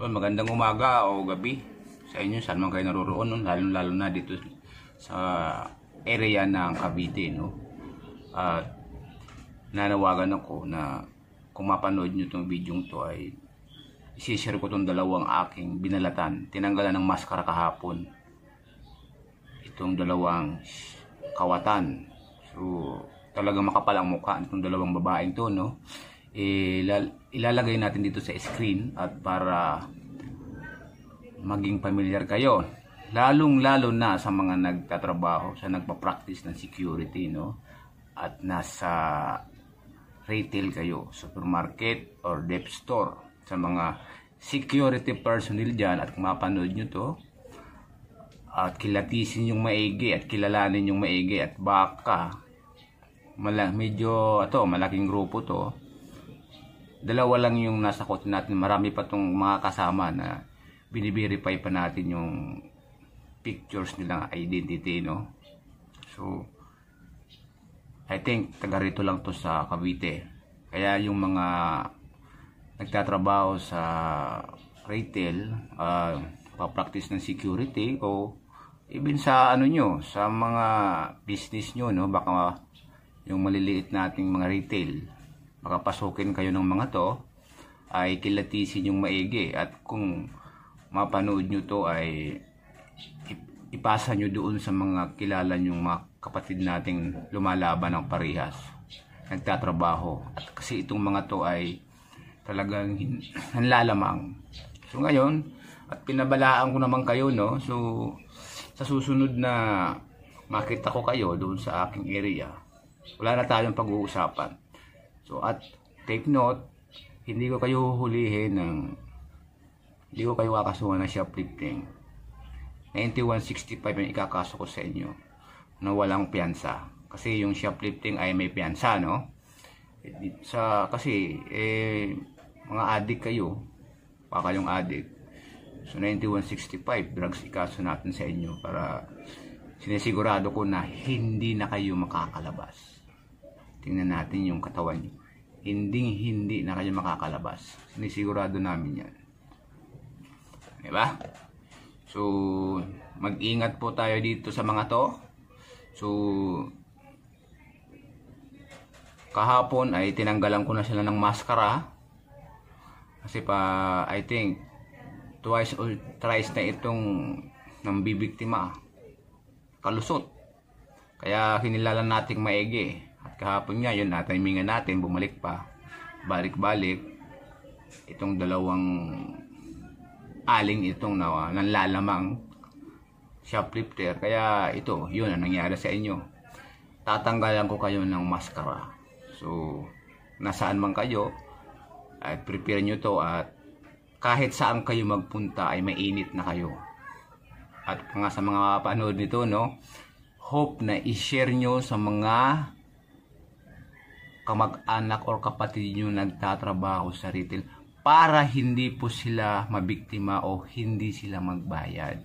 Yun, magandang umaga o gabi sa inyo saan man kayo naroroon nun, lalo lalo na dito sa area ng Cavite no? at nanawagan ako na kung mapanood nyo itong video to ay isishare ko itong dalawang aking binalatan tinanggalan ng maskara kahapon itong dalawang kawatan so talaga makapal ang mukha nitong dalawang babaeng to no eh, ilalagay natin dito sa screen at para maging familiar kayo lalong lalo na sa mga nagtatrabaho sa nagpa-practice ng security no at nasa retail kayo supermarket or dep store sa mga security personnel dyan at kung mapanood nyo to at kilatisin yung maigi at kilalanin yung maigi at baka mala, medyo ato malaking grupo to dalawa lang yung nasa kotse natin. Marami pa tong mga kasama na biniverify pa natin yung pictures nilang identity, no? So, I think taga rito lang to sa Cavite. Kaya yung mga nagtatrabaho sa retail, uh, pa-practice ng security o even sa ano nyo, sa mga business nyo, no? Baka yung maliliit nating mga retail, makapasukin kayo ng mga to ay kilatisin yung maigi at kung mapanood nyo to ay ipasa nyo doon sa mga kilala nyong mga kapatid nating lumalaban ng parihas nagtatrabaho at kasi itong mga to ay talagang nanlalamang so ngayon at pinabalaan ko naman kayo no so sa susunod na makita ko kayo doon sa aking area wala na tayong pag-uusapan So at take note, hindi ko kayo huhulihin ng hindi ko kayo kakasuhan ng shoplifting. 9165 yung ikakaso ko sa inyo na walang piyansa. Kasi yung shoplifting ay may piyansa, no? Sa, kasi, eh, mga addict kayo, pa yung addict. So, 9165, drugs ikaso natin sa inyo para sinisigurado ko na hindi na kayo makakalabas. Tingnan natin yung katawan nyo hindi hindi na kayo makakalabas. Sinisigurado namin yan. Diba? So, mag-ingat po tayo dito sa mga to. So, kahapon ay tinanggalan ko na sila ng maskara. Kasi pa, I think, twice or thrice na itong nang bibiktima. Kalusot. Kaya kinilala nating maigi kahapon nga yun natimingan natin bumalik pa balik-balik itong dalawang aling itong na, nanlalamang shoplifter kaya ito yun ang nangyari sa inyo tatanggalan ko kayo ng maskara so nasaan man kayo ay prepare nyo to at kahit saan kayo magpunta ay mainit na kayo at nga sa mga panood nito no hope na i-share nyo sa mga kamag-anak or kapatid nyo nagtatrabaho sa retail para hindi po sila mabiktima o hindi sila magbayad.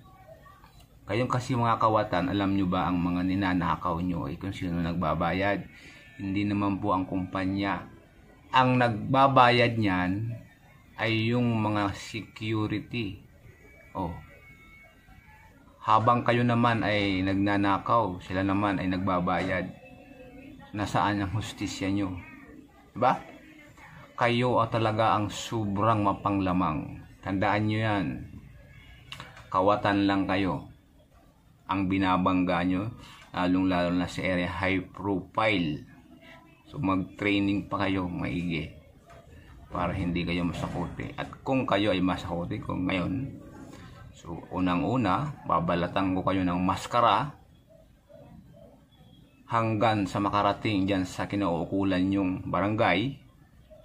Kayong kasi mga kawatan, alam nyo ba ang mga ninanakaw nyo ay eh, kung sino nagbabayad? Hindi naman po ang kumpanya. Ang nagbabayad niyan ay yung mga security. Oh, habang kayo naman ay nagnanakaw, sila naman ay nagbabayad nasaan ang hustisya nyo? Diba? Kayo ang talaga ang sobrang mapanglamang. Tandaan nyo yan. Kawatan lang kayo. Ang binabangga nyo, lalong lalo na sa area high profile. So mag-training pa kayo maigi para hindi kayo masakote. At kung kayo ay masakote, kung ngayon, so unang-una, babalatan ko kayo ng maskara hanggang sa makarating dyan sa kinauukulan yung barangay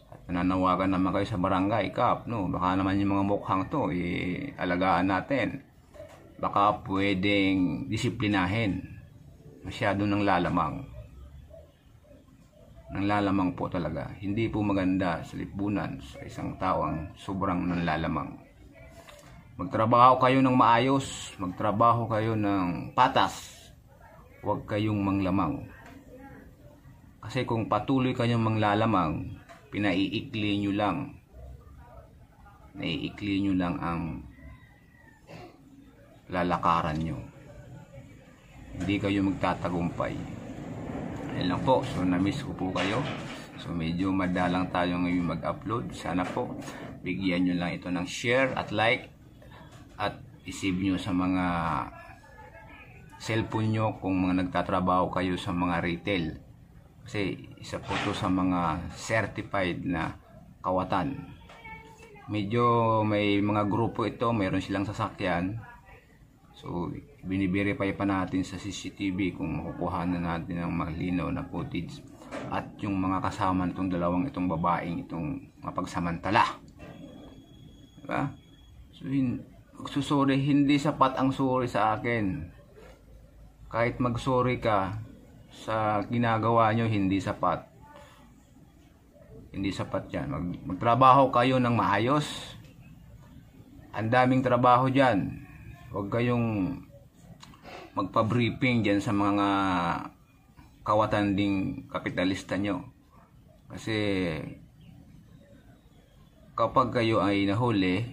at nanawagan naman kayo sa barangay kap no baka naman yung mga mukhang to eh, alagaan natin baka pwedeng disiplinahin masyado ng lalamang ng lalamang po talaga hindi po maganda sa lipunan sa isang tao ang sobrang lalamang magtrabaho kayo ng maayos magtrabaho kayo ng patas huwag kayong manglamang. Kasi kung patuloy kayong manglalamang, pinaiikli nyo lang. Naiikli nyo lang ang lalakaran nyo. Hindi kayo magtatagumpay. Ayan lang po. So, na-miss ko po kayo. So, medyo madalang tayo ngayon mag-upload. Sana po, bigyan nyo lang ito ng share at like at isave nyo sa mga cellphone nyo kung mga nagtatrabaho kayo sa mga retail. Kasi isa po to sa mga certified na kawatan. Medyo may mga grupo ito, mayroon silang sasakyan. So, biniverify pa natin sa CCTV kung makukuha na natin ng malinaw na footage at yung mga kasama nitong dalawang itong babaeng itong mapagsamantala. Diba? So, hin- susuri, hindi sapat ang sorry sa akin kahit magsorry ka sa ginagawa nyo hindi sapat hindi sapat yan Mag, magtrabaho kayo ng maayos ang daming trabaho dyan huwag kayong magpa-briefing dyan sa mga kawatanding kapitalista nyo kasi kapag kayo ay nahuli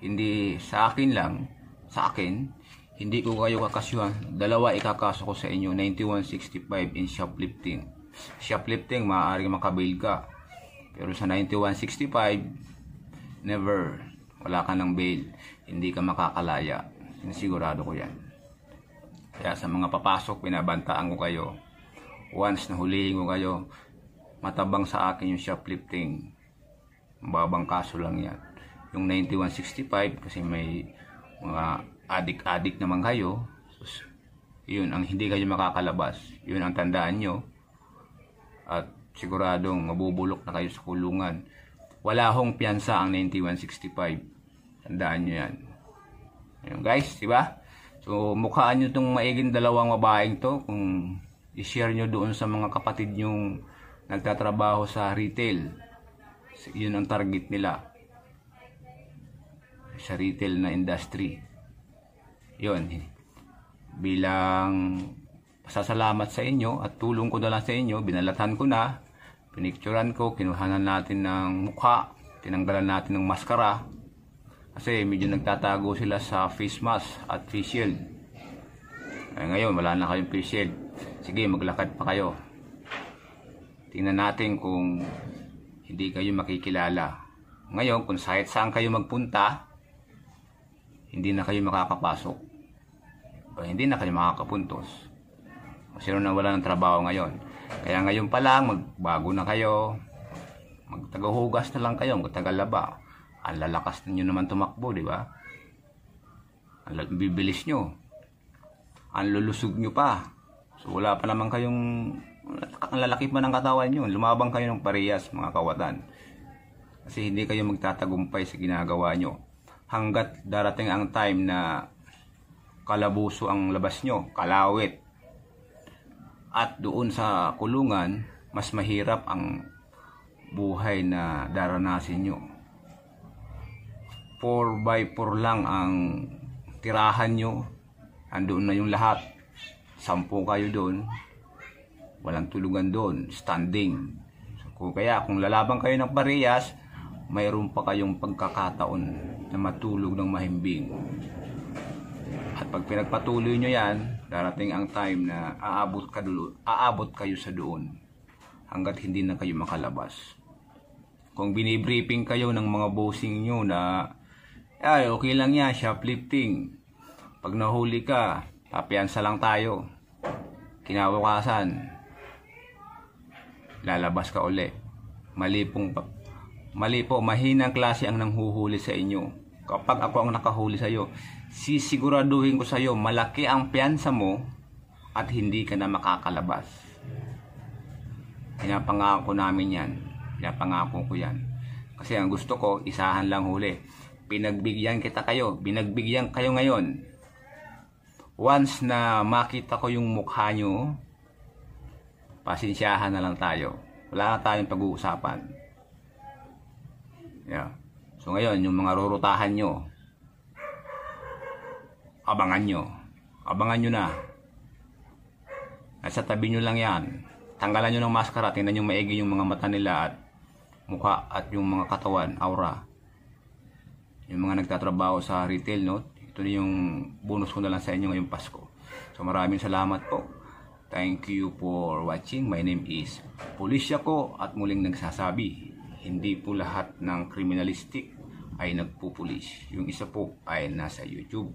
hindi sa akin lang sa akin hindi ko kayo kakasuhan. Dalawa ikakaso ko sa inyo. 9165 in shoplifting. Shoplifting, maaaring makabail ka. Pero sa 9165, never. Wala ka ng bail. Hindi ka makakalaya. Sinisigurado ko yan. Kaya sa mga papasok, pinabantaan ko kayo. Once na hulihin ko kayo, matabang sa akin yung shoplifting. Mababang kaso lang yan. Yung 9165 kasi may mga adik-adik naman kayo, yun ang hindi kayo makakalabas. Yun ang tandaan nyo. At siguradong mabubulok na kayo sa kulungan. Wala hong piyansa ang 9165. Tandaan nyo yan. Ayun guys, di ba? So mukhaan nyo itong maiging dalawang babaeng to kung i-share nyo doon sa mga kapatid nyong nagtatrabaho sa retail. Yun ang target nila sa retail na industry yon eh. bilang pasasalamat sa inyo at tulong ko na lang sa inyo, binalatan ko na, pinicturan ko, kinuhanan natin ng mukha, tinanggalan natin ng maskara, kasi medyo nagtatago sila sa face mask at face shield. Eh, ngayon, wala na kayong face shield. Sige, maglakad pa kayo. Tingnan natin kung hindi kayo makikilala. Ngayon, kung kahit saan kayo magpunta, hindi na kayo makakapasok o hindi na kayo makakapuntos o sino na wala ng trabaho ngayon kaya ngayon pa lang magbago na kayo magtagahugas na lang kayo magtagalaba ang lalakas ninyo naman tumakbo di ba ang bibilis nyo ang lulusog nyo pa so wala pa naman kayong ang lalaki pa ng katawan nyo lumabang kayo ng parehas mga kawatan kasi hindi kayo magtatagumpay sa ginagawa nyo hanggat darating ang time na kalabuso ang labas nyo, kalawit. At doon sa kulungan, mas mahirap ang buhay na daranasin nyo. 4 by 4 lang ang tirahan nyo. Andoon na yung lahat. Sampo kayo doon. Walang tulugan doon. Standing. So, kaya kung lalaban kayo ng parehas, mayroon pa kayong pagkakataon na matulog ng mahimbing pag pinagpatuloy nyo yan, darating ang time na aabot, ka dulo, aabot kayo sa doon hanggat hindi na kayo makalabas. Kung binibriefing kayo ng mga bossing nyo na ay okay lang yan, shoplifting. Pag nahuli ka, papiansa lang tayo. Kinawakasan, lalabas ka uli. Mali, pong, mali po, mahinang klase ang nanghuhuli sa inyo. Kapag ako ang nakahuli sa iyo, sisiguraduhin ko sa iyo, malaki ang piyansa mo at hindi ka na makakalabas. Pinapangako namin yan. Pinapangako ko yan. Kasi ang gusto ko, isahan lang huli. Pinagbigyan kita kayo. Binagbigyan kayo ngayon. Once na makita ko yung mukha nyo, pasensyahan na lang tayo. Wala na tayong pag-uusapan. Yeah. So ngayon, yung mga rurutahan nyo, abangan nyo. Abangan nyo na. Nasa tabi nyo lang yan. Tanggalan nyo ng maskara, tingnan nyo maigi yung mga mata nila at mukha at yung mga katawan, aura. Yung mga nagtatrabaho sa retail, no? Ito na yung bonus ko na lang sa inyo ngayong Pasko. So maraming salamat po. Thank you for watching. My name is Policia ko at muling nagsasabi, hindi po lahat ng kriminalistik ay nagpupulis. Yung isa po ay nasa YouTube.